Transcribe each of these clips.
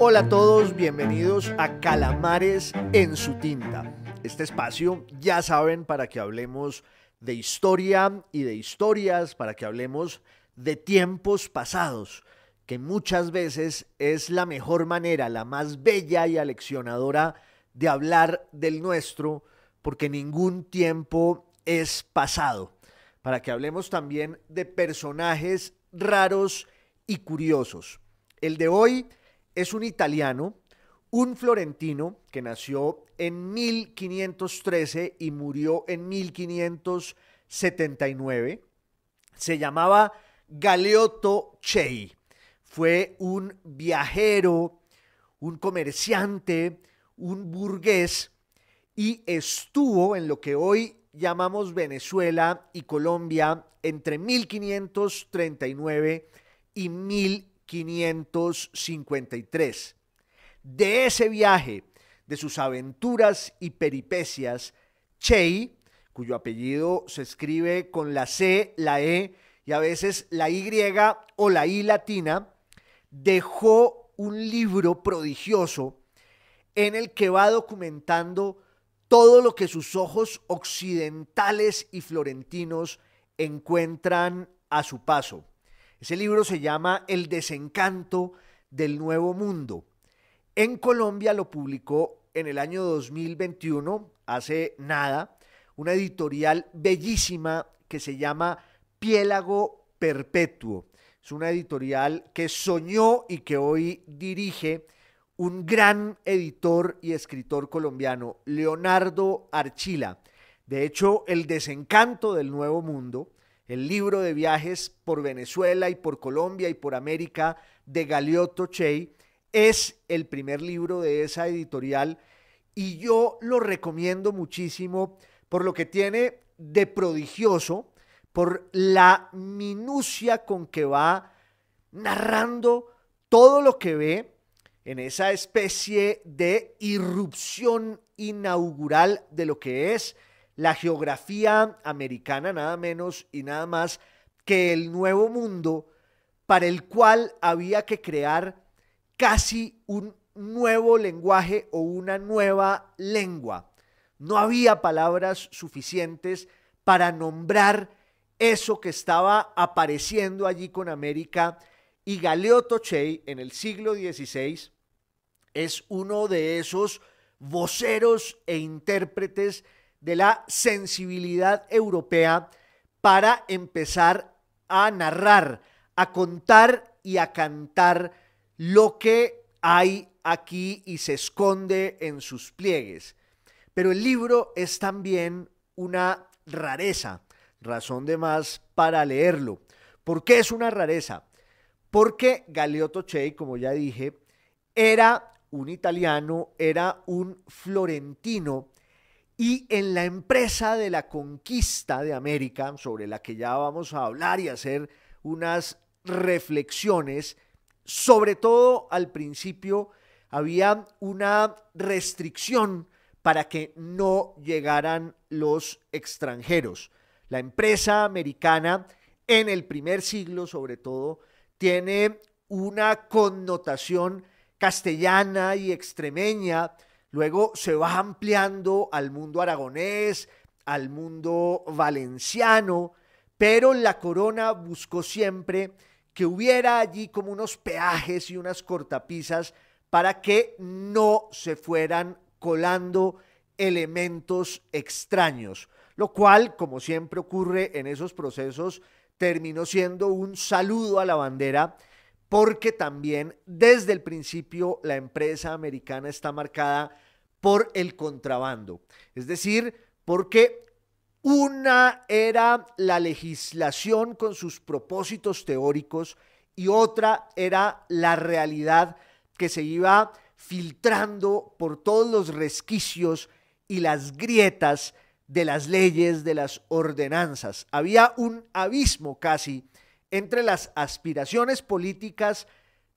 Hola a todos, bienvenidos a Calamares en su tinta. Este espacio ya saben para que hablemos de historia y de historias, para que hablemos de tiempos pasados, que muchas veces es la mejor manera, la más bella y aleccionadora de hablar del nuestro, porque ningún tiempo es pasado. Para que hablemos también de personajes raros y curiosos. El de hoy es un italiano, un florentino que nació en 1513 y murió en 1579. Se llamaba Galeotto Chei. Fue un viajero, un comerciante, un burgués y estuvo en lo que hoy llamamos Venezuela y Colombia entre 1539 y 1539 553. De ese viaje, de sus aventuras y peripecias, Chey, cuyo apellido se escribe con la C, la E y a veces la Y o la I latina, dejó un libro prodigioso en el que va documentando todo lo que sus ojos occidentales y florentinos encuentran a su paso. Ese libro se llama El desencanto del nuevo mundo. En Colombia lo publicó en el año 2021, hace nada, una editorial bellísima que se llama Piélago Perpetuo. Es una editorial que soñó y que hoy dirige un gran editor y escritor colombiano, Leonardo Archila. De hecho, El desencanto del nuevo mundo el libro de viajes por Venezuela y por Colombia y por América de Galeotto Chey. Es el primer libro de esa editorial y yo lo recomiendo muchísimo por lo que tiene de prodigioso, por la minucia con que va narrando todo lo que ve en esa especie de irrupción inaugural de lo que es la geografía americana, nada menos y nada más que el nuevo mundo para el cual había que crear casi un nuevo lenguaje o una nueva lengua. No había palabras suficientes para nombrar eso que estaba apareciendo allí con América y Galeotto Chey en el siglo XVI es uno de esos voceros e intérpretes de la sensibilidad europea para empezar a narrar, a contar y a cantar lo que hay aquí y se esconde en sus pliegues. Pero el libro es también una rareza, razón de más para leerlo. ¿Por qué es una rareza? Porque Galeotto Chey, como ya dije, era un italiano, era un florentino y en la empresa de la conquista de América, sobre la que ya vamos a hablar y hacer unas reflexiones, sobre todo al principio había una restricción para que no llegaran los extranjeros. La empresa americana en el primer siglo, sobre todo, tiene una connotación castellana y extremeña Luego se va ampliando al mundo aragonés, al mundo valenciano, pero la corona buscó siempre que hubiera allí como unos peajes y unas cortapisas para que no se fueran colando elementos extraños, lo cual, como siempre ocurre en esos procesos, terminó siendo un saludo a la bandera, porque también desde el principio la empresa americana está marcada por el contrabando. Es decir, porque una era la legislación con sus propósitos teóricos y otra era la realidad que se iba filtrando por todos los resquicios y las grietas de las leyes, de las ordenanzas. Había un abismo casi entre las aspiraciones políticas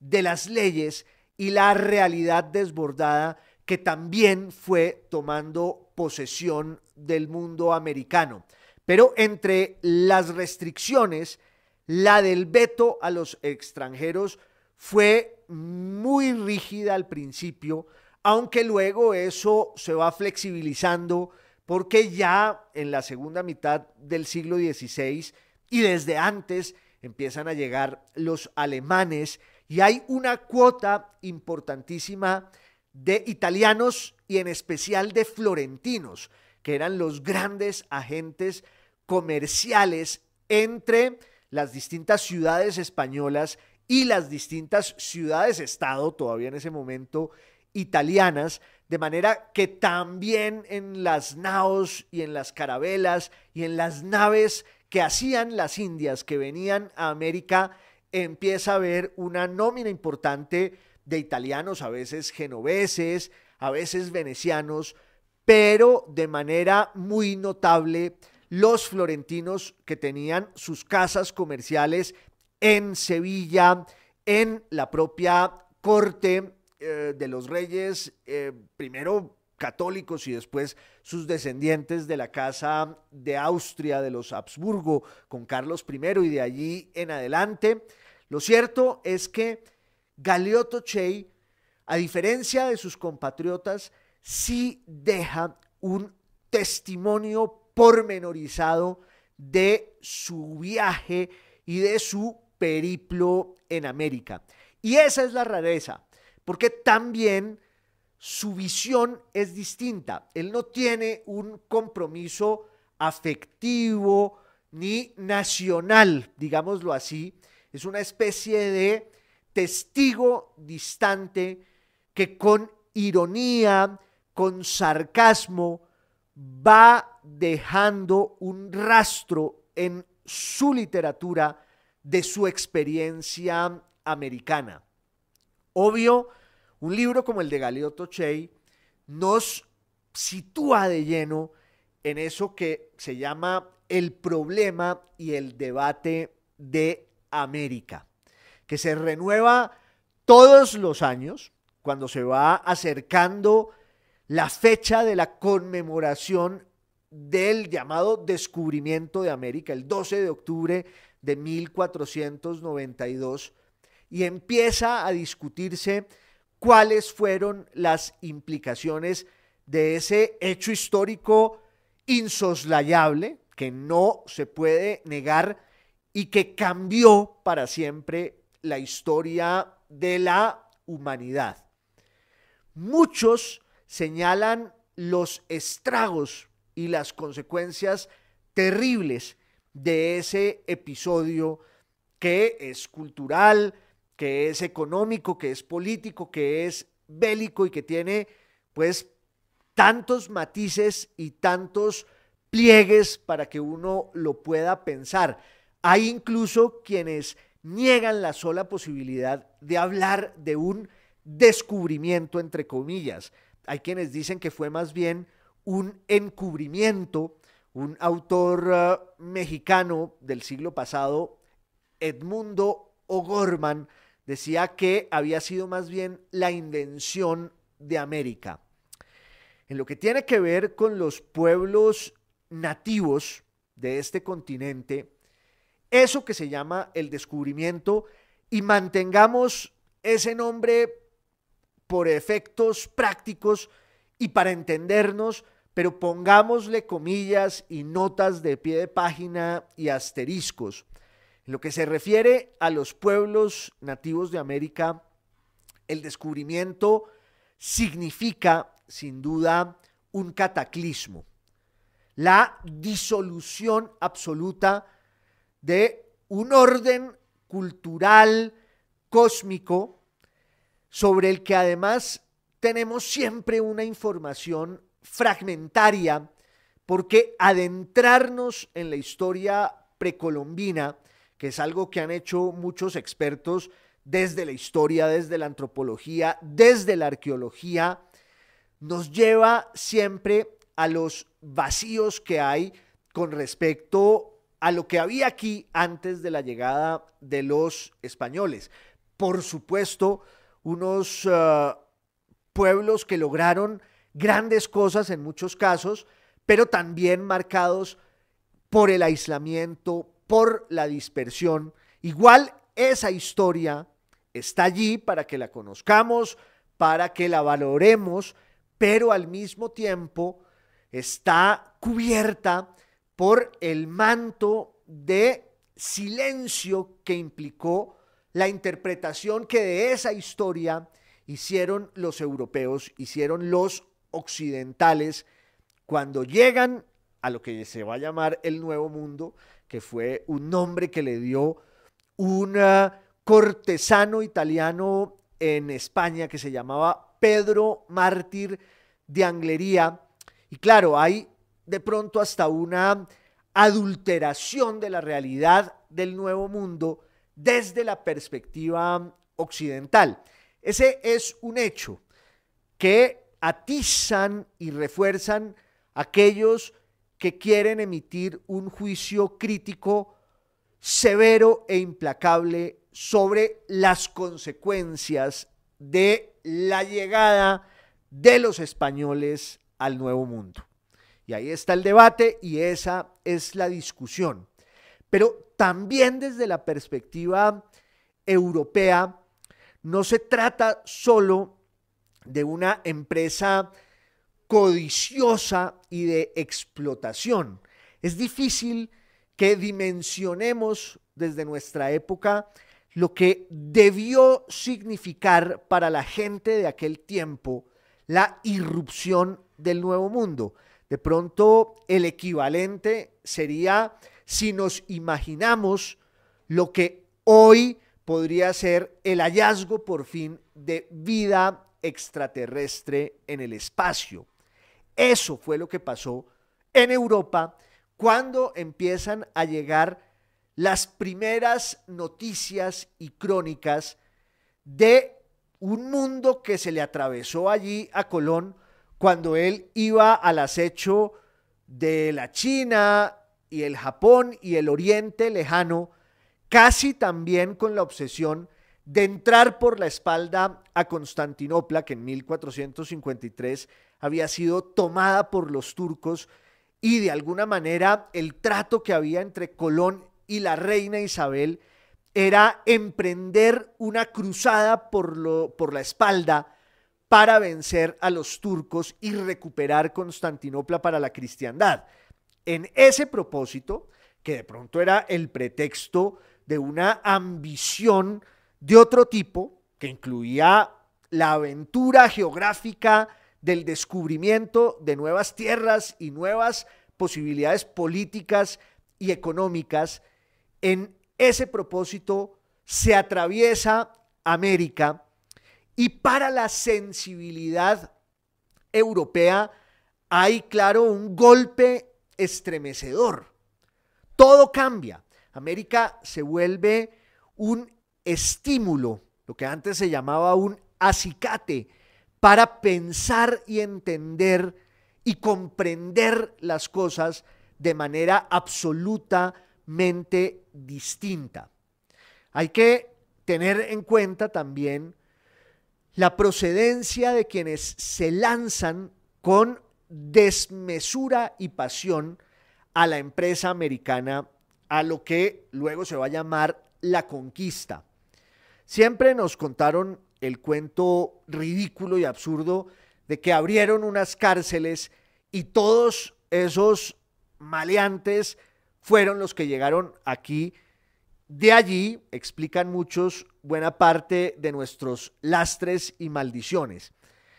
de las leyes y la realidad desbordada que también fue tomando posesión del mundo americano. Pero entre las restricciones, la del veto a los extranjeros fue muy rígida al principio, aunque luego eso se va flexibilizando porque ya en la segunda mitad del siglo XVI y desde antes empiezan a llegar los alemanes y hay una cuota importantísima de italianos y en especial de florentinos, que eran los grandes agentes comerciales entre las distintas ciudades españolas y las distintas ciudades-estado, todavía en ese momento italianas, de manera que también en las naos y en las carabelas y en las naves que hacían las indias que venían a América, empieza a haber una nómina importante de italianos, a veces genoveses, a veces venecianos, pero de manera muy notable los florentinos que tenían sus casas comerciales en Sevilla, en la propia corte eh, de los reyes, eh, primero católicos y después sus descendientes de la casa de Austria, de los Habsburgo, con Carlos I y de allí en adelante. Lo cierto es que Galeotto Chey, a diferencia de sus compatriotas, sí deja un testimonio pormenorizado de su viaje y de su periplo en América. Y esa es la rareza, porque también su visión es distinta. Él no tiene un compromiso afectivo ni nacional, digámoslo así. Es una especie de testigo distante que con ironía, con sarcasmo, va dejando un rastro en su literatura de su experiencia americana. Obvio, un libro como el de Galeotto Chey nos sitúa de lleno en eso que se llama el problema y el debate de América que se renueva todos los años cuando se va acercando la fecha de la conmemoración del llamado descubrimiento de América, el 12 de octubre de 1492, y empieza a discutirse cuáles fueron las implicaciones de ese hecho histórico insoslayable que no se puede negar y que cambió para siempre la historia de la humanidad. Muchos señalan los estragos y las consecuencias terribles de ese episodio que es cultural, que es económico, que es político, que es bélico y que tiene pues tantos matices y tantos pliegues para que uno lo pueda pensar. Hay incluso quienes niegan la sola posibilidad de hablar de un descubrimiento, entre comillas. Hay quienes dicen que fue más bien un encubrimiento. Un autor eh, mexicano del siglo pasado, Edmundo O'Gorman, decía que había sido más bien la invención de América. En lo que tiene que ver con los pueblos nativos de este continente, eso que se llama el descubrimiento y mantengamos ese nombre por efectos prácticos y para entendernos, pero pongámosle comillas y notas de pie de página y asteriscos. En lo que se refiere a los pueblos nativos de América, el descubrimiento significa, sin duda, un cataclismo, la disolución absoluta de un orden cultural cósmico sobre el que además tenemos siempre una información fragmentaria, porque adentrarnos en la historia precolombina, que es algo que han hecho muchos expertos desde la historia, desde la antropología, desde la arqueología, nos lleva siempre a los vacíos que hay con respecto a lo que había aquí antes de la llegada de los españoles. Por supuesto, unos eh, pueblos que lograron grandes cosas en muchos casos, pero también marcados por el aislamiento, por la dispersión. Igual esa historia está allí para que la conozcamos, para que la valoremos, pero al mismo tiempo está cubierta por el manto de silencio que implicó la interpretación que de esa historia hicieron los europeos, hicieron los occidentales, cuando llegan a lo que se va a llamar el Nuevo Mundo, que fue un nombre que le dio un ah, cortesano italiano en España que se llamaba Pedro Mártir de Anglería. Y claro, hay de pronto hasta una adulteración de la realidad del nuevo mundo desde la perspectiva occidental. Ese es un hecho que atizan y refuerzan aquellos que quieren emitir un juicio crítico severo e implacable sobre las consecuencias de la llegada de los españoles al Nuevo Mundo. Y ahí está el debate y esa es la discusión. Pero también desde la perspectiva europea, no se trata solo de una empresa codiciosa y de explotación. Es difícil que dimensionemos desde nuestra época lo que debió significar para la gente de aquel tiempo la irrupción del nuevo mundo. De pronto el equivalente sería si nos imaginamos lo que hoy podría ser el hallazgo por fin de vida extraterrestre en el espacio. Eso fue lo que pasó en Europa cuando empiezan a llegar las primeras noticias y crónicas de un mundo que se le atravesó allí a Colón cuando él iba al acecho de la China y el Japón y el Oriente lejano, casi también con la obsesión de entrar por la espalda a Constantinopla, que en 1453 había sido tomada por los turcos, y de alguna manera el trato que había entre Colón y la reina Isabel era emprender una cruzada por, por la espalda para vencer a los turcos y recuperar Constantinopla para la cristiandad. En ese propósito, que de pronto era el pretexto de una ambición de otro tipo, que incluía la aventura geográfica del descubrimiento de nuevas tierras y nuevas posibilidades políticas y económicas, en ese propósito se atraviesa América y para la sensibilidad europea hay, claro, un golpe estremecedor. Todo cambia. América se vuelve un estímulo, lo que antes se llamaba un acicate, para pensar y entender y comprender las cosas de manera absolutamente distinta. Hay que tener en cuenta también la procedencia de quienes se lanzan con desmesura y pasión a la empresa americana, a lo que luego se va a llamar la conquista. Siempre nos contaron el cuento ridículo y absurdo de que abrieron unas cárceles y todos esos maleantes fueron los que llegaron aquí de allí, explican muchos, buena parte de nuestros lastres y maldiciones.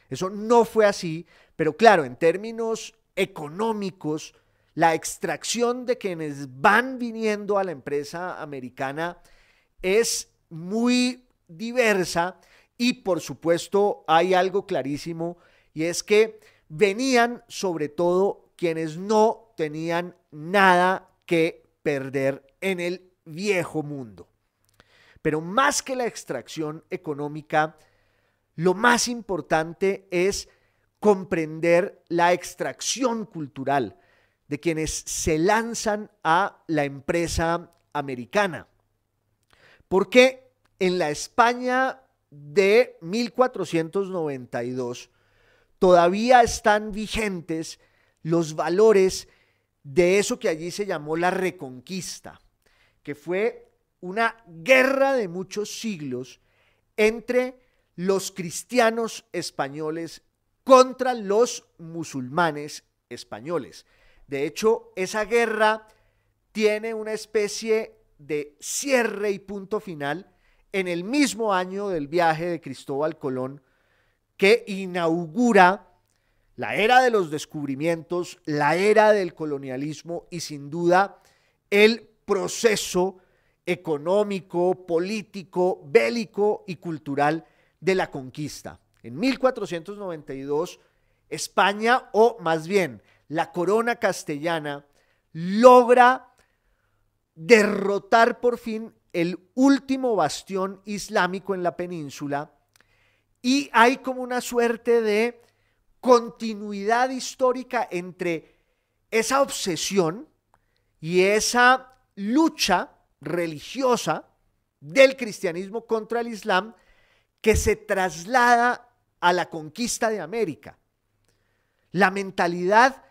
Eso no fue así, pero claro, en términos económicos, la extracción de quienes van viniendo a la empresa americana es muy diversa y por supuesto hay algo clarísimo y es que venían sobre todo quienes no tenían nada que perder en el viejo mundo. Pero más que la extracción económica, lo más importante es comprender la extracción cultural de quienes se lanzan a la empresa americana. Porque en la España de 1492 todavía están vigentes los valores de eso que allí se llamó la reconquista que fue una guerra de muchos siglos entre los cristianos españoles contra los musulmanes españoles. De hecho, esa guerra tiene una especie de cierre y punto final en el mismo año del viaje de Cristóbal Colón que inaugura la era de los descubrimientos, la era del colonialismo y sin duda el proceso económico, político, bélico y cultural de la conquista. En 1492, España, o más bien la corona castellana, logra derrotar por fin el último bastión islámico en la península y hay como una suerte de continuidad histórica entre esa obsesión y esa lucha religiosa del cristianismo contra el Islam que se traslada a la conquista de América. La mentalidad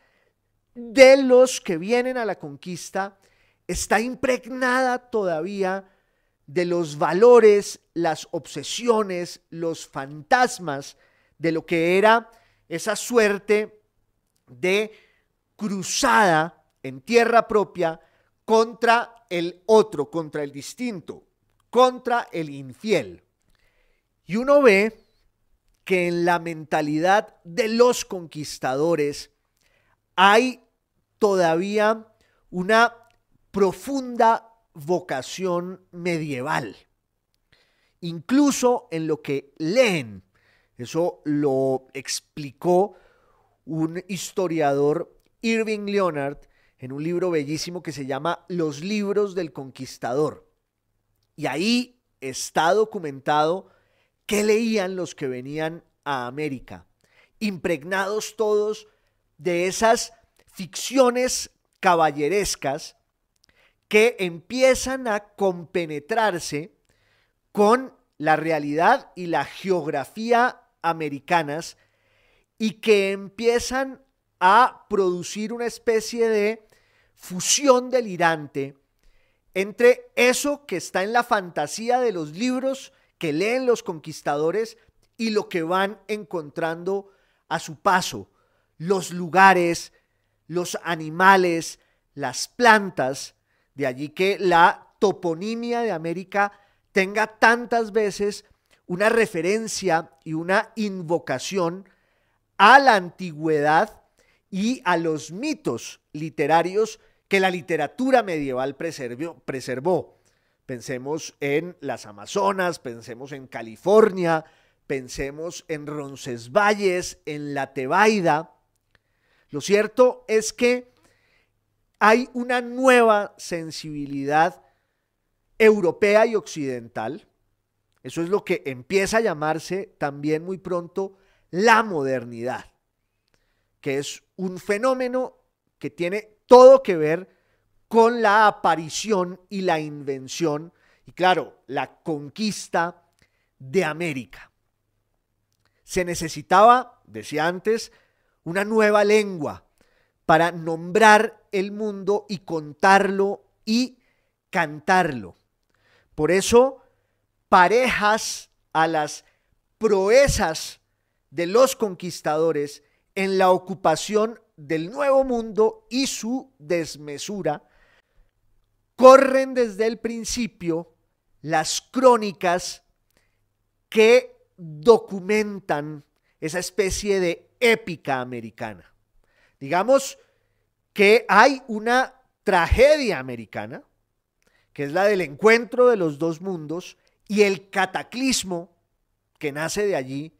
de los que vienen a la conquista está impregnada todavía de los valores, las obsesiones, los fantasmas de lo que era esa suerte de cruzada en tierra propia contra el otro, contra el distinto, contra el infiel. Y uno ve que en la mentalidad de los conquistadores hay todavía una profunda vocación medieval, incluso en lo que leen. Eso lo explicó un historiador, Irving Leonard, en un libro bellísimo que se llama Los libros del conquistador. Y ahí está documentado qué leían los que venían a América, impregnados todos de esas ficciones caballerescas que empiezan a compenetrarse con la realidad y la geografía americanas y que empiezan a producir una especie de fusión delirante entre eso que está en la fantasía de los libros que leen los conquistadores y lo que van encontrando a su paso, los lugares, los animales, las plantas, de allí que la toponimia de América tenga tantas veces una referencia y una invocación a la antigüedad y a los mitos literarios que la literatura medieval preservó. preservó. Pensemos en las Amazonas, pensemos en California, pensemos en Roncesvalles, en la Tebaida. Lo cierto es que hay una nueva sensibilidad europea y occidental. Eso es lo que empieza a llamarse también muy pronto la modernidad, que es un fenómeno que tiene todo que ver con la aparición y la invención y claro, la conquista de América. Se necesitaba, decía antes, una nueva lengua para nombrar el mundo y contarlo y cantarlo. Por eso, parejas a las proezas de los conquistadores en la ocupación del Nuevo Mundo y su desmesura, corren desde el principio las crónicas que documentan esa especie de épica americana. Digamos que hay una tragedia americana, que es la del encuentro de los dos mundos y el cataclismo que nace de allí,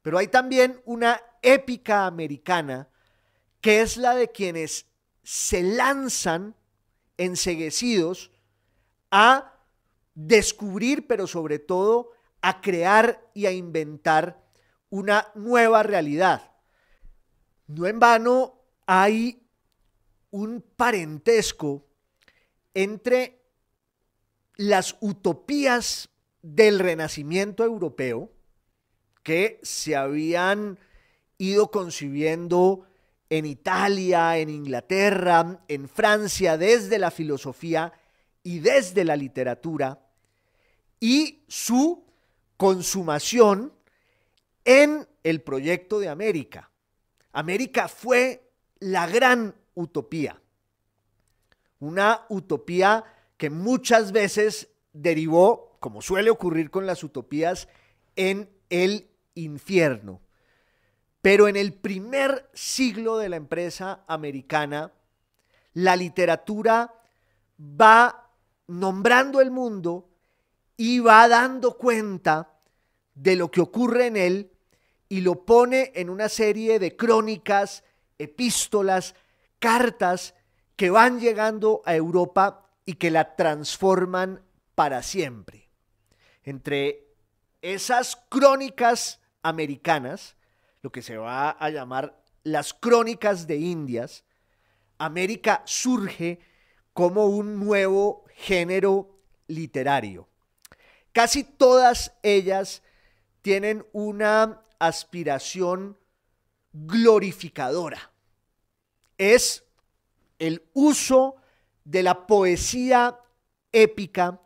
pero hay también una épica americana que es la de quienes se lanzan enseguecidos a descubrir, pero sobre todo a crear y a inventar una nueva realidad. No en vano hay un parentesco entre las utopías del Renacimiento europeo que se habían ido concibiendo en Italia, en Inglaterra, en Francia, desde la filosofía y desde la literatura, y su consumación en el proyecto de América. América fue la gran utopía, una utopía que muchas veces derivó, como suele ocurrir con las utopías, en el infierno. Pero en el primer siglo de la empresa americana, la literatura va nombrando el mundo y va dando cuenta de lo que ocurre en él y lo pone en una serie de crónicas, epístolas, cartas que van llegando a Europa y que la transforman para siempre. Entre esas crónicas americanas lo que se va a llamar las crónicas de Indias, América surge como un nuevo género literario. Casi todas ellas tienen una aspiración glorificadora. Es el uso de la poesía épica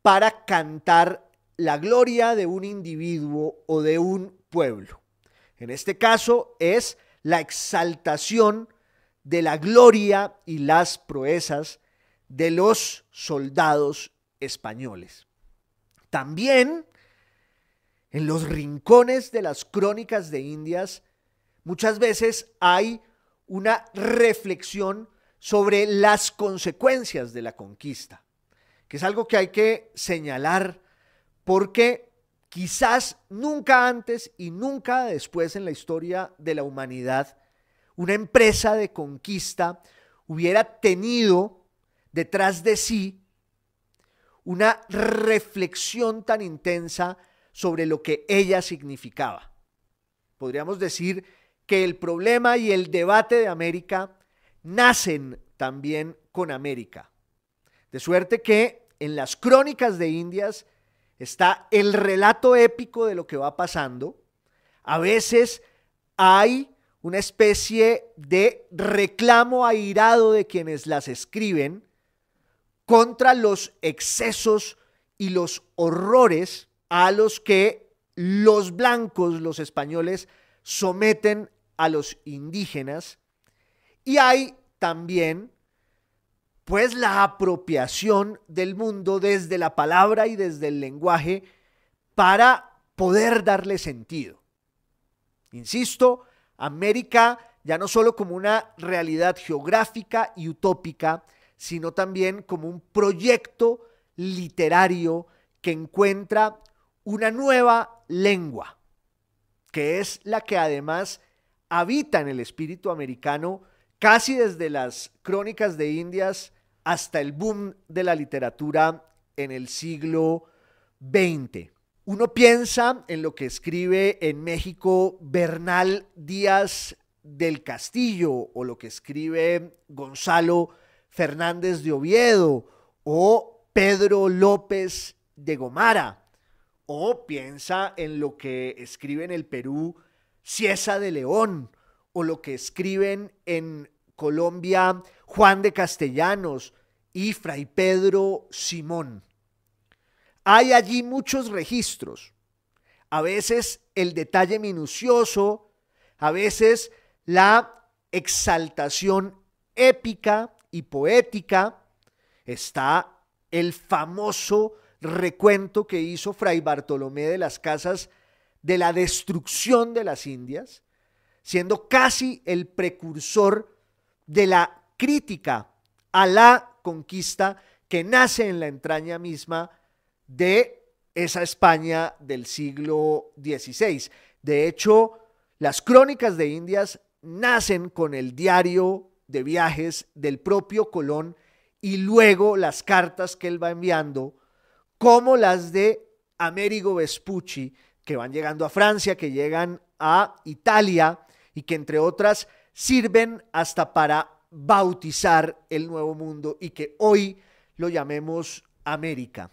para cantar la gloria de un individuo o de un pueblo. En este caso es la exaltación de la gloria y las proezas de los soldados españoles. También en los rincones de las crónicas de Indias muchas veces hay una reflexión sobre las consecuencias de la conquista, que es algo que hay que señalar porque Quizás nunca antes y nunca después en la historia de la humanidad una empresa de conquista hubiera tenido detrás de sí una reflexión tan intensa sobre lo que ella significaba. Podríamos decir que el problema y el debate de América nacen también con América. De suerte que en las crónicas de Indias está el relato épico de lo que va pasando. A veces hay una especie de reclamo airado de quienes las escriben contra los excesos y los horrores a los que los blancos, los españoles, someten a los indígenas. Y hay también pues la apropiación del mundo desde la palabra y desde el lenguaje para poder darle sentido. Insisto, América ya no solo como una realidad geográfica y utópica, sino también como un proyecto literario que encuentra una nueva lengua, que es la que además habita en el espíritu americano casi desde las crónicas de Indias hasta el boom de la literatura en el siglo XX. Uno piensa en lo que escribe en México Bernal Díaz del Castillo o lo que escribe Gonzalo Fernández de Oviedo o Pedro López de Gomara o piensa en lo que escribe en el Perú Cieza de León o lo que escriben en Colombia Juan de Castellanos y Fray Pedro Simón. Hay allí muchos registros, a veces el detalle minucioso, a veces la exaltación épica y poética. Está el famoso recuento que hizo Fray Bartolomé de las Casas de la destrucción de las Indias, siendo casi el precursor de la crítica a la conquista que nace en la entraña misma de esa España del siglo XVI. De hecho, las crónicas de Indias nacen con el diario de viajes del propio Colón y luego las cartas que él va enviando, como las de Amerigo Vespucci, que van llegando a Francia, que llegan a Italia y que entre otras sirven hasta para bautizar el nuevo mundo y que hoy lo llamemos América.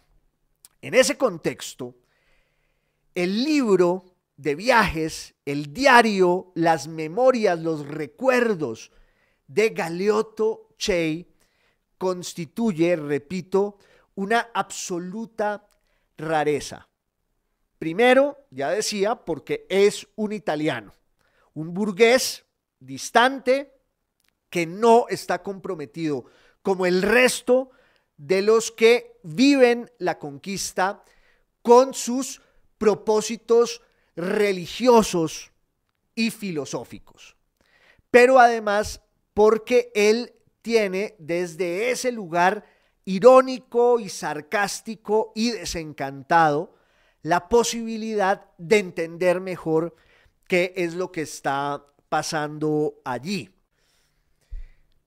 En ese contexto, el libro de viajes, el diario, las memorias, los recuerdos de Galeotto Chey constituye, repito, una absoluta rareza. Primero, ya decía, porque es un italiano, un burgués distante, que no está comprometido, como el resto de los que viven la conquista con sus propósitos religiosos y filosóficos. Pero además porque él tiene desde ese lugar irónico y sarcástico y desencantado la posibilidad de entender mejor qué es lo que está pasando allí.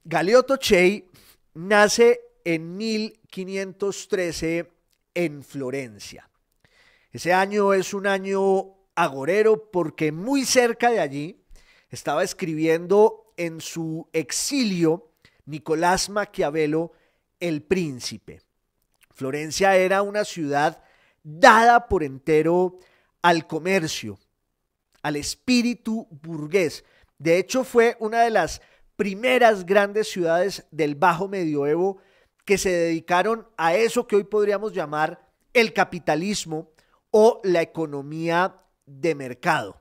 Galeotto Chey nace en 1513 en Florencia. Ese año es un año agorero porque muy cerca de allí estaba escribiendo en su exilio Nicolás Maquiavelo el Príncipe. Florencia era una ciudad dada por entero al comercio, al espíritu burgués. De hecho, fue una de las primeras grandes ciudades del Bajo Medioevo que se dedicaron a eso que hoy podríamos llamar el capitalismo o la economía de mercado.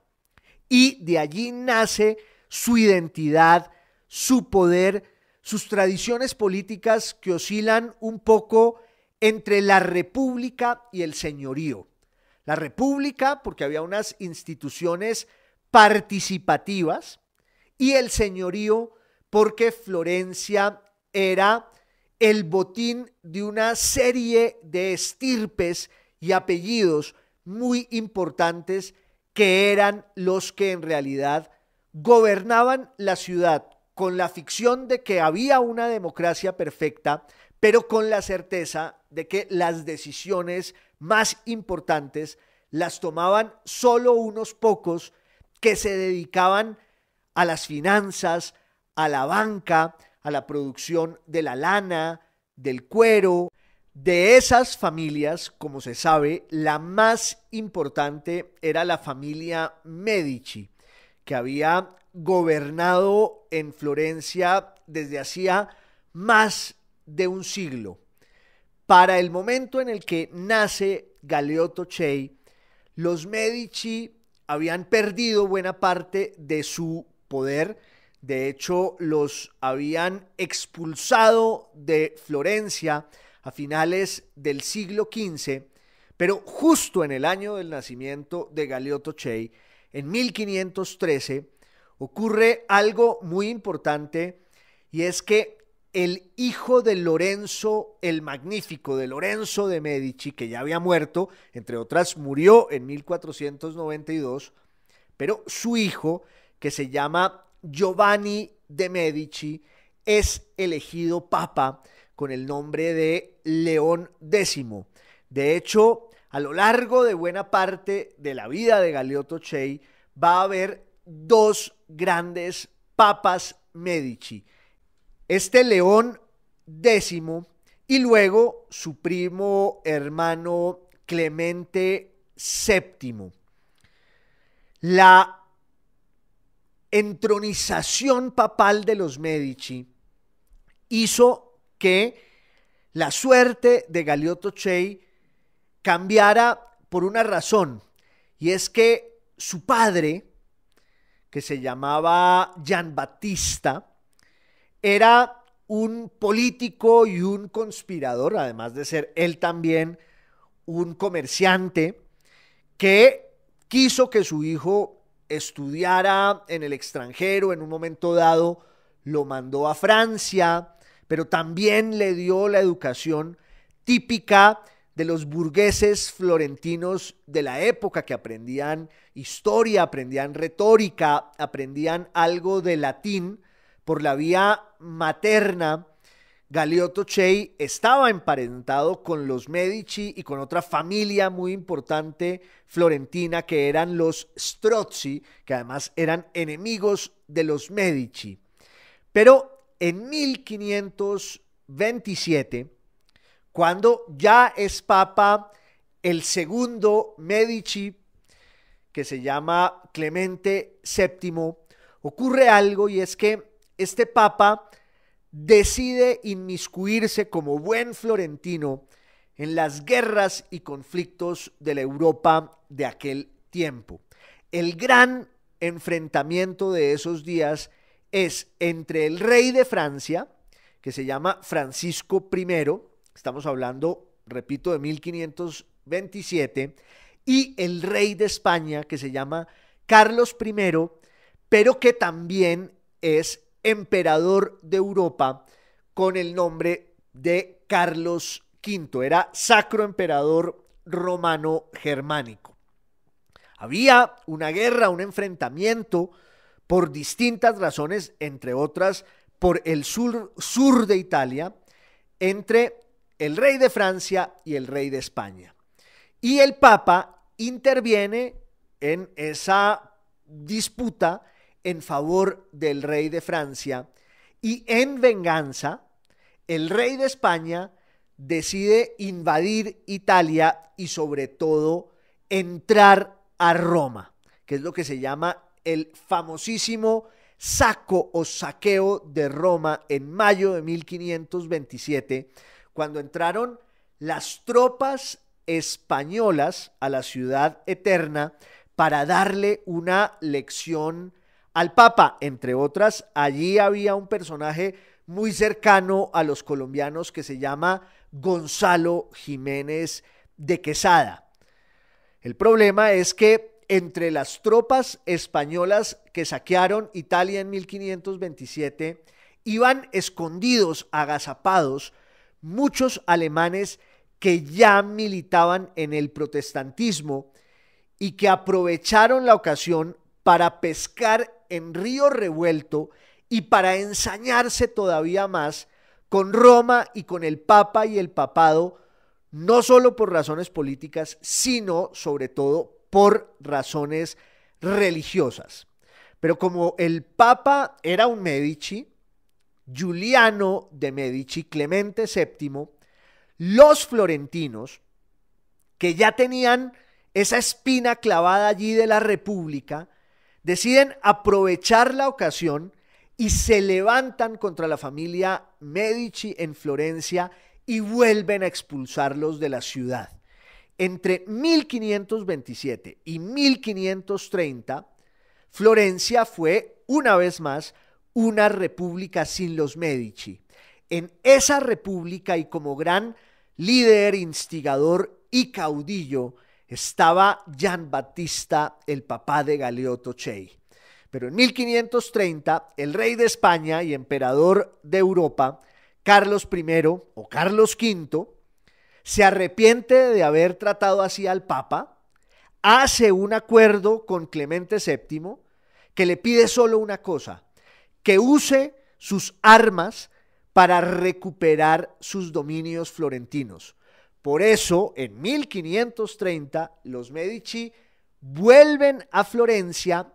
Y de allí nace su identidad, su poder, sus tradiciones políticas que oscilan un poco entre la república y el señorío. La república, porque había unas instituciones participativas, y el señorío, porque Florencia era el botín de una serie de estirpes y apellidos muy importantes que eran los que en realidad gobernaban la ciudad con la ficción de que había una democracia perfecta, pero con la certeza de que las decisiones más importantes las tomaban solo unos pocos que se dedicaban a las finanzas, a la banca, a la producción de la lana, del cuero. De esas familias, como se sabe, la más importante era la familia Medici, que había gobernado en Florencia desde hacía más de un siglo. Para el momento en el que nace Galeotto Chey, los Medici habían perdido buena parte de su poder de hecho, los habían expulsado de Florencia a finales del siglo XV, pero justo en el año del nacimiento de Galeotto Chey, en 1513, ocurre algo muy importante y es que el hijo de Lorenzo el Magnífico, de Lorenzo de Medici, que ya había muerto, entre otras murió en 1492, pero su hijo, que se llama Giovanni de Medici es elegido papa con el nombre de León X. De hecho, a lo largo de buena parte de la vida de Galeotto Chey va a haber dos grandes papas Medici. Este León X y luego su primo hermano Clemente VII. La entronización papal de los Medici hizo que la suerte de Galeotto Chey cambiara por una razón, y es que su padre, que se llamaba Gian Battista, era un político y un conspirador, además de ser él también un comerciante, que quiso que su hijo estudiara en el extranjero, en un momento dado lo mandó a Francia, pero también le dio la educación típica de los burgueses florentinos de la época que aprendían historia, aprendían retórica, aprendían algo de latín por la vía materna Galeotto Chey estaba emparentado con los Medici y con otra familia muy importante florentina que eran los Strozzi, que además eran enemigos de los Medici. Pero en 1527, cuando ya es papa el segundo Medici, que se llama Clemente VII, ocurre algo y es que este papa decide inmiscuirse como buen florentino en las guerras y conflictos de la Europa de aquel tiempo. El gran enfrentamiento de esos días es entre el rey de Francia, que se llama Francisco I, estamos hablando, repito, de 1527, y el rey de España, que se llama Carlos I, pero que también es emperador de Europa con el nombre de Carlos V. Era sacro emperador romano germánico. Había una guerra, un enfrentamiento por distintas razones, entre otras por el sur, sur de Italia, entre el rey de Francia y el rey de España. Y el Papa interviene en esa disputa en favor del rey de Francia y en venganza, el rey de España decide invadir Italia y sobre todo entrar a Roma, que es lo que se llama el famosísimo saco o saqueo de Roma en mayo de 1527, cuando entraron las tropas españolas a la ciudad eterna para darle una lección al Papa, entre otras. Allí había un personaje muy cercano a los colombianos que se llama Gonzalo Jiménez de Quesada. El problema es que entre las tropas españolas que saquearon Italia en 1527, iban escondidos, agazapados, muchos alemanes que ya militaban en el protestantismo y que aprovecharon la ocasión para pescar en río revuelto y para ensañarse todavía más con Roma y con el Papa y el Papado, no solo por razones políticas, sino sobre todo por razones religiosas. Pero como el Papa era un Medici, Giuliano de Medici, Clemente VII, los florentinos, que ya tenían esa espina clavada allí de la República, deciden aprovechar la ocasión y se levantan contra la familia Medici en Florencia y vuelven a expulsarlos de la ciudad. Entre 1527 y 1530, Florencia fue una vez más una república sin los Medici. En esa república y como gran líder, instigador y caudillo, estaba Gian Batista, el papá de Galeotto Chei. Pero en 1530, el rey de España y emperador de Europa, Carlos I o Carlos V, se arrepiente de haber tratado así al Papa, hace un acuerdo con Clemente VII que le pide solo una cosa, que use sus armas para recuperar sus dominios florentinos. Por eso, en 1530, los Medici vuelven a Florencia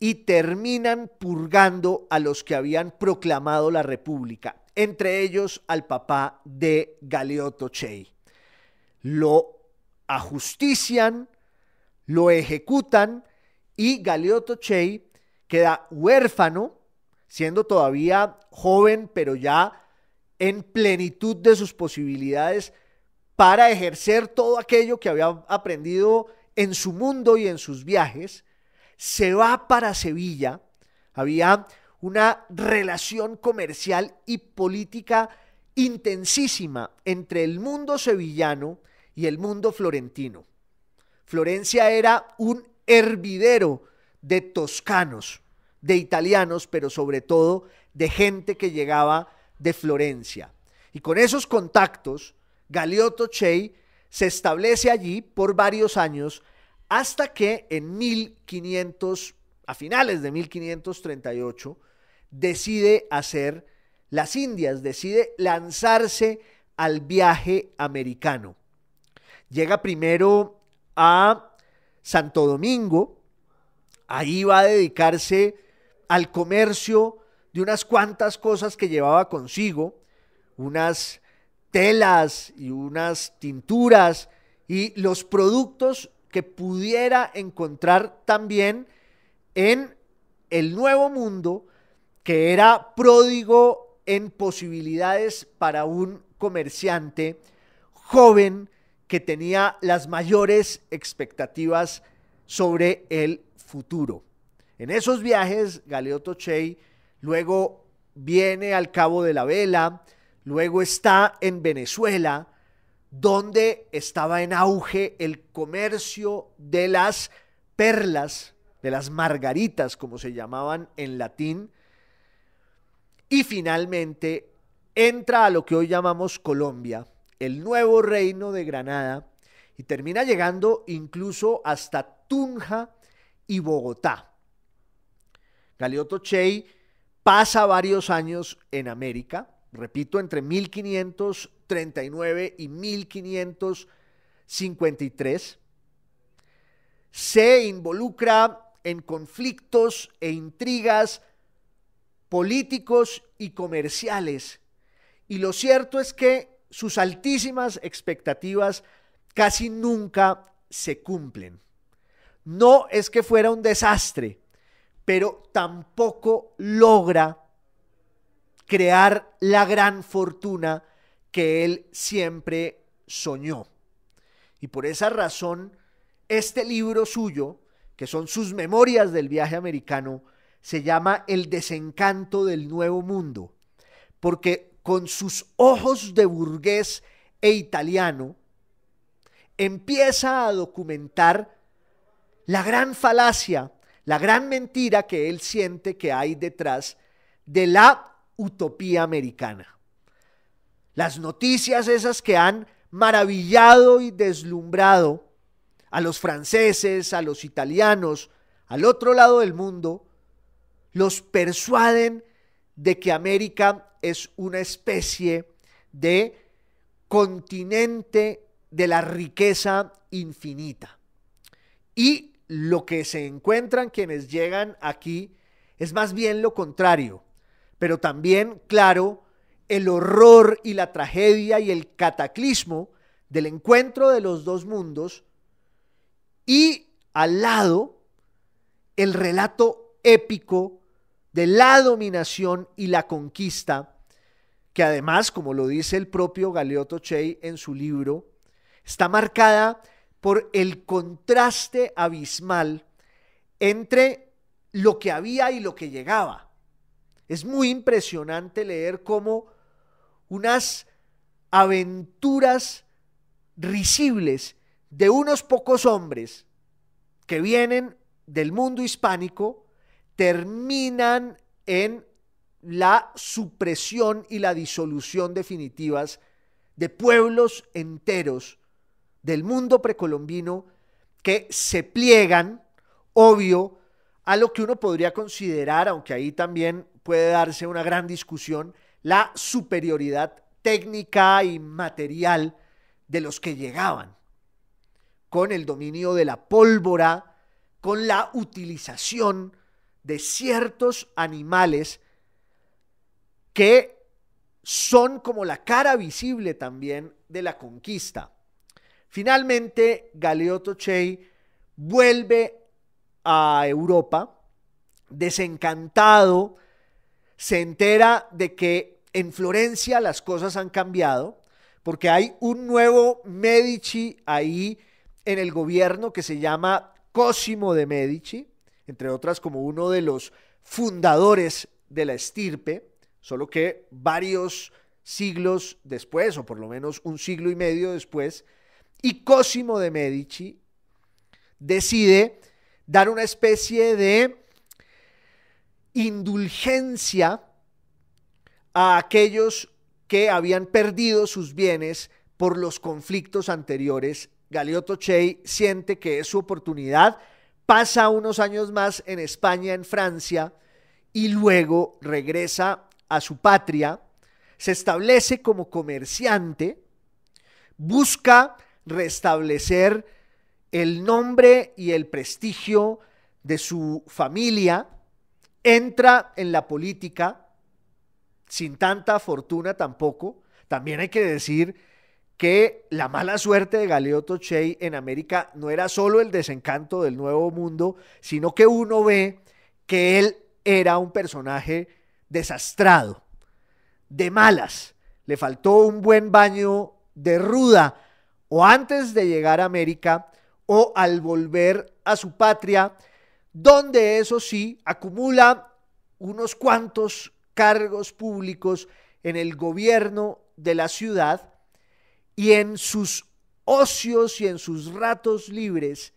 y terminan purgando a los que habían proclamado la República, entre ellos al papá de Galeotto Chei. Lo ajustician, lo ejecutan y Galeotto Chei queda huérfano, siendo todavía joven, pero ya en plenitud de sus posibilidades para ejercer todo aquello que había aprendido en su mundo y en sus viajes, se va para Sevilla. Había una relación comercial y política intensísima entre el mundo sevillano y el mundo florentino. Florencia era un hervidero de toscanos, de italianos, pero sobre todo de gente que llegaba de Florencia. Y con esos contactos, Galeotto Chey se establece allí por varios años hasta que en 1500, a finales de 1538, decide hacer las Indias, decide lanzarse al viaje americano. Llega primero a Santo Domingo, ahí va a dedicarse al comercio de unas cuantas cosas que llevaba consigo, unas telas y unas tinturas y los productos que pudiera encontrar también en el nuevo mundo que era pródigo en posibilidades para un comerciante joven que tenía las mayores expectativas sobre el futuro. En esos viajes, Galeoto Chey luego viene al Cabo de la Vela, Luego está en Venezuela, donde estaba en auge el comercio de las perlas, de las margaritas, como se llamaban en latín. Y finalmente entra a lo que hoy llamamos Colombia, el nuevo reino de Granada, y termina llegando incluso hasta Tunja y Bogotá. Galeotto Chey pasa varios años en América, repito, entre 1539 y 1553, se involucra en conflictos e intrigas políticos y comerciales. Y lo cierto es que sus altísimas expectativas casi nunca se cumplen. No es que fuera un desastre, pero tampoco logra crear la gran fortuna que él siempre soñó. Y por esa razón, este libro suyo, que son sus memorias del viaje americano, se llama El desencanto del nuevo mundo, porque con sus ojos de burgués e italiano, empieza a documentar la gran falacia, la gran mentira que él siente que hay detrás de la utopía americana. Las noticias esas que han maravillado y deslumbrado a los franceses, a los italianos, al otro lado del mundo, los persuaden de que América es una especie de continente de la riqueza infinita. Y lo que se encuentran quienes llegan aquí es más bien lo contrario pero también, claro, el horror y la tragedia y el cataclismo del encuentro de los dos mundos y al lado el relato épico de la dominación y la conquista, que además, como lo dice el propio Galeotto Chey en su libro, está marcada por el contraste abismal entre lo que había y lo que llegaba es muy impresionante leer cómo unas aventuras risibles de unos pocos hombres que vienen del mundo hispánico terminan en la supresión y la disolución definitivas de pueblos enteros del mundo precolombino que se pliegan, obvio, a lo que uno podría considerar, aunque ahí también puede darse una gran discusión la superioridad técnica y material de los que llegaban, con el dominio de la pólvora, con la utilización de ciertos animales que son como la cara visible también de la conquista. Finalmente, Galeotto Chey vuelve a Europa desencantado se entera de que en Florencia las cosas han cambiado, porque hay un nuevo Medici ahí en el gobierno que se llama Cosimo de Medici, entre otras como uno de los fundadores de la estirpe, solo que varios siglos después, o por lo menos un siglo y medio después, y Cosimo de Medici decide dar una especie de indulgencia a aquellos que habían perdido sus bienes por los conflictos anteriores. Galeoto Chey siente que es su oportunidad, pasa unos años más en España, en Francia, y luego regresa a su patria, se establece como comerciante, busca restablecer el nombre y el prestigio de su familia, entra en la política sin tanta fortuna tampoco. También hay que decir que la mala suerte de Galeoto Chey en América no era solo el desencanto del Nuevo Mundo, sino que uno ve que él era un personaje desastrado, de malas. Le faltó un buen baño de ruda o antes de llegar a América o al volver a su patria donde eso sí acumula unos cuantos cargos públicos en el gobierno de la ciudad y en sus ocios y en sus ratos libres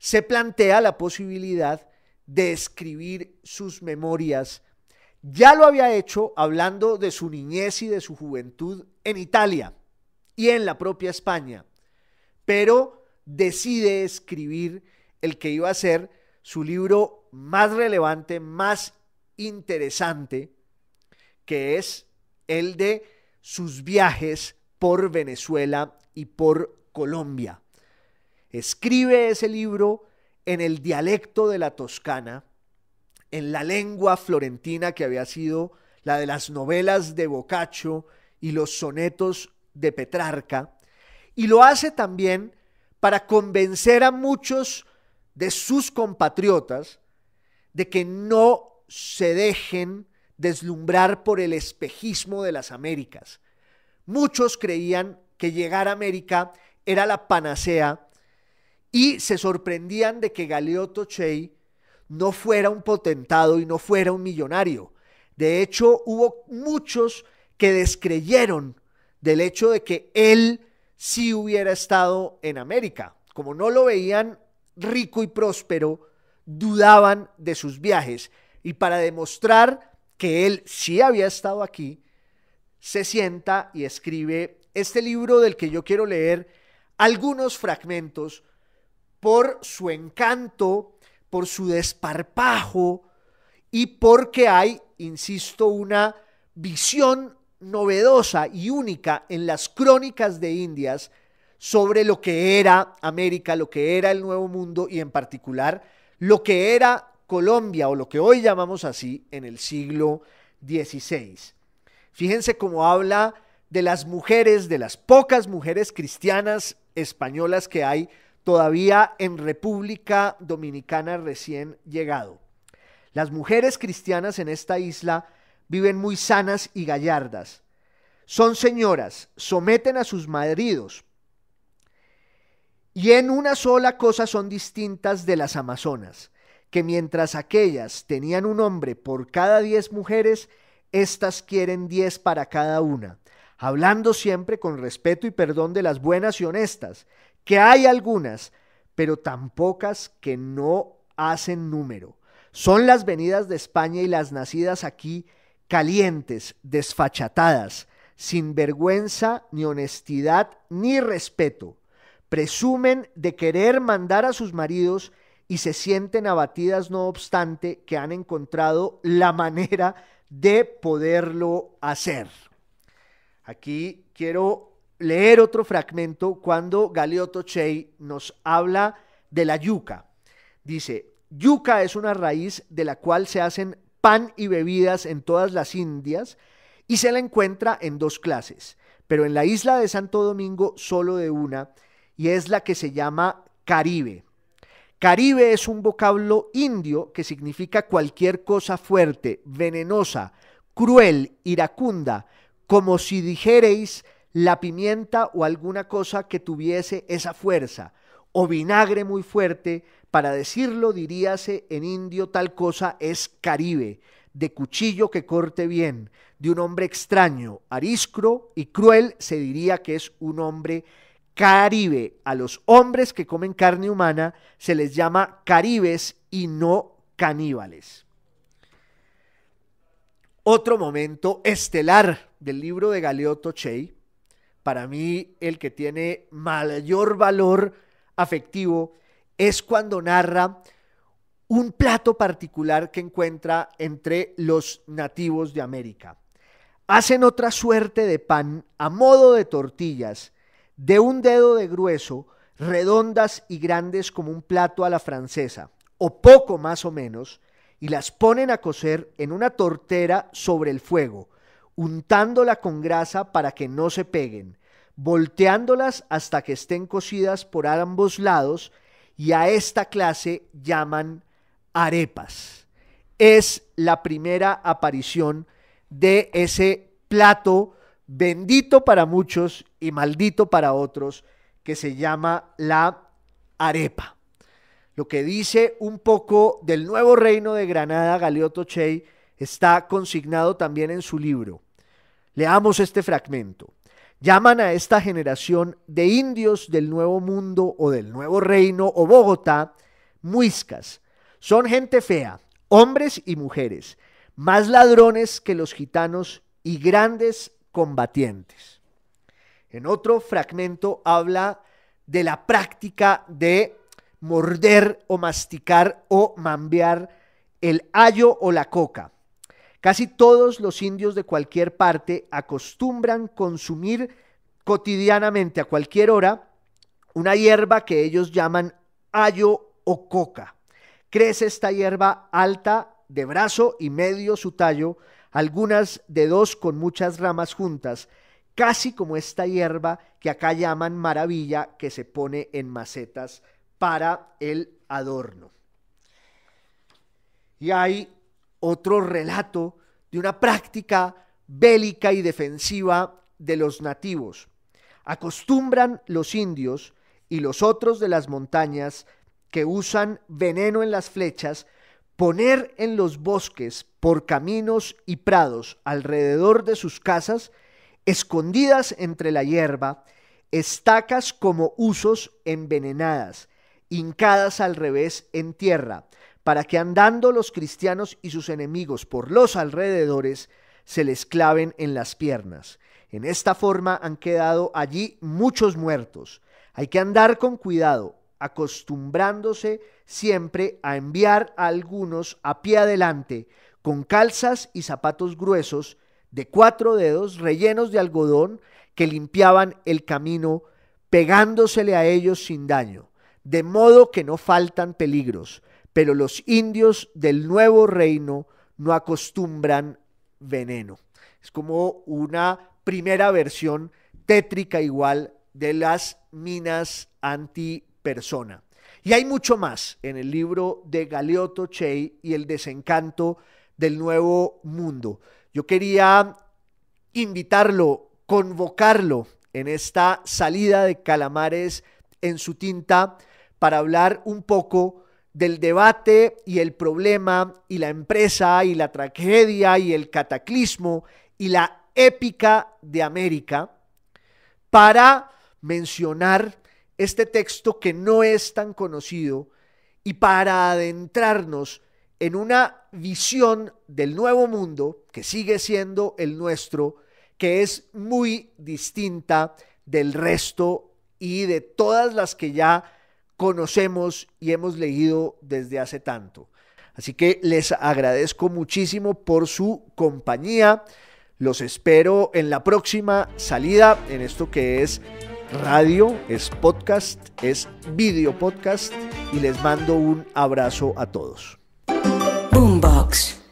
se plantea la posibilidad de escribir sus memorias. Ya lo había hecho hablando de su niñez y de su juventud en Italia y en la propia España, pero decide escribir el que iba a ser su libro más relevante, más interesante, que es el de sus viajes por Venezuela y por Colombia. Escribe ese libro en el dialecto de la Toscana, en la lengua florentina que había sido la de las novelas de Boccaccio y los sonetos de Petrarca, y lo hace también para convencer a muchos de sus compatriotas de que no se dejen deslumbrar por el espejismo de las Américas. Muchos creían que llegar a América era la panacea y se sorprendían de que Galeotto Chey no fuera un potentado y no fuera un millonario. De hecho, hubo muchos que descreyeron del hecho de que él sí hubiera estado en América. Como no lo veían rico y próspero, dudaban de sus viajes. Y para demostrar que él sí había estado aquí, se sienta y escribe este libro del que yo quiero leer algunos fragmentos por su encanto, por su desparpajo y porque hay, insisto, una visión novedosa y única en las crónicas de Indias sobre lo que era América, lo que era el Nuevo Mundo y en particular lo que era Colombia o lo que hoy llamamos así en el siglo XVI. Fíjense cómo habla de las mujeres, de las pocas mujeres cristianas españolas que hay todavía en República Dominicana recién llegado. Las mujeres cristianas en esta isla viven muy sanas y gallardas. Son señoras, someten a sus maridos, y en una sola cosa son distintas de las amazonas, que mientras aquellas tenían un hombre por cada diez mujeres, éstas quieren diez para cada una, hablando siempre con respeto y perdón de las buenas y honestas, que hay algunas, pero tan pocas que no hacen número. Son las venidas de España y las nacidas aquí calientes, desfachatadas, sin vergüenza, ni honestidad, ni respeto presumen de querer mandar a sus maridos y se sienten abatidas no obstante que han encontrado la manera de poderlo hacer. Aquí quiero leer otro fragmento cuando Galeotto Chey nos habla de la yuca. Dice, yuca es una raíz de la cual se hacen pan y bebidas en todas las Indias y se la encuentra en dos clases, pero en la isla de Santo Domingo solo de una y es la que se llama Caribe. Caribe es un vocablo indio que significa cualquier cosa fuerte, venenosa, cruel, iracunda, como si dijereis la pimienta o alguna cosa que tuviese esa fuerza, o vinagre muy fuerte, para decirlo diríase en indio tal cosa es Caribe, de cuchillo que corte bien, de un hombre extraño, ariscro y cruel se diría que es un hombre Caribe. A los hombres que comen carne humana se les llama caribes y no caníbales. Otro momento estelar del libro de Galeoto Chey, para mí el que tiene mayor valor afectivo, es cuando narra un plato particular que encuentra entre los nativos de América. Hacen otra suerte de pan a modo de tortillas de un dedo de grueso, redondas y grandes como un plato a la francesa, o poco más o menos, y las ponen a cocer en una tortera sobre el fuego, untándola con grasa para que no se peguen, volteándolas hasta que estén cocidas por ambos lados, y a esta clase llaman arepas. Es la primera aparición de ese plato bendito para muchos y maldito para otros, que se llama la arepa. Lo que dice un poco del nuevo reino de Granada, Galeoto Chey, está consignado también en su libro. Leamos este fragmento. Llaman a esta generación de indios del Nuevo Mundo o del Nuevo Reino o Bogotá muiscas. Son gente fea, hombres y mujeres, más ladrones que los gitanos y grandes combatientes. En otro fragmento habla de la práctica de morder o masticar o mambear el ayo o la coca. Casi todos los indios de cualquier parte acostumbran consumir cotidianamente a cualquier hora una hierba que ellos llaman ayo o coca. Crece esta hierba alta de brazo y medio su tallo algunas de dos con muchas ramas juntas, casi como esta hierba que acá llaman maravilla que se pone en macetas para el adorno. Y hay otro relato de una práctica bélica y defensiva de los nativos. Acostumbran los indios y los otros de las montañas que usan veneno en las flechas poner en los bosques, por caminos y prados, alrededor de sus casas, escondidas entre la hierba, estacas como usos envenenadas, hincadas al revés en tierra, para que andando los cristianos y sus enemigos por los alrededores se les claven en las piernas. En esta forma han quedado allí muchos muertos. Hay que andar con cuidado, acostumbrándose siempre a enviar a algunos a pie adelante, con calzas y zapatos gruesos de cuatro dedos rellenos de algodón que limpiaban el camino, pegándosele a ellos sin daño, de modo que no faltan peligros, pero los indios del nuevo reino no acostumbran veneno. Es como una primera versión tétrica igual de las minas anti persona. Y hay mucho más en el libro de Galeotto Chey y el desencanto del nuevo mundo. Yo quería invitarlo, convocarlo en esta salida de calamares en su tinta para hablar un poco del debate y el problema y la empresa y la tragedia y el cataclismo y la épica de América para mencionar este texto que no es tan conocido y para adentrarnos en una visión del nuevo mundo que sigue siendo el nuestro, que es muy distinta del resto y de todas las que ya conocemos y hemos leído desde hace tanto. Así que les agradezco muchísimo por su compañía. Los espero en la próxima salida en esto que es radio, es podcast, es video podcast y les mando un abrazo a todos. Boombox.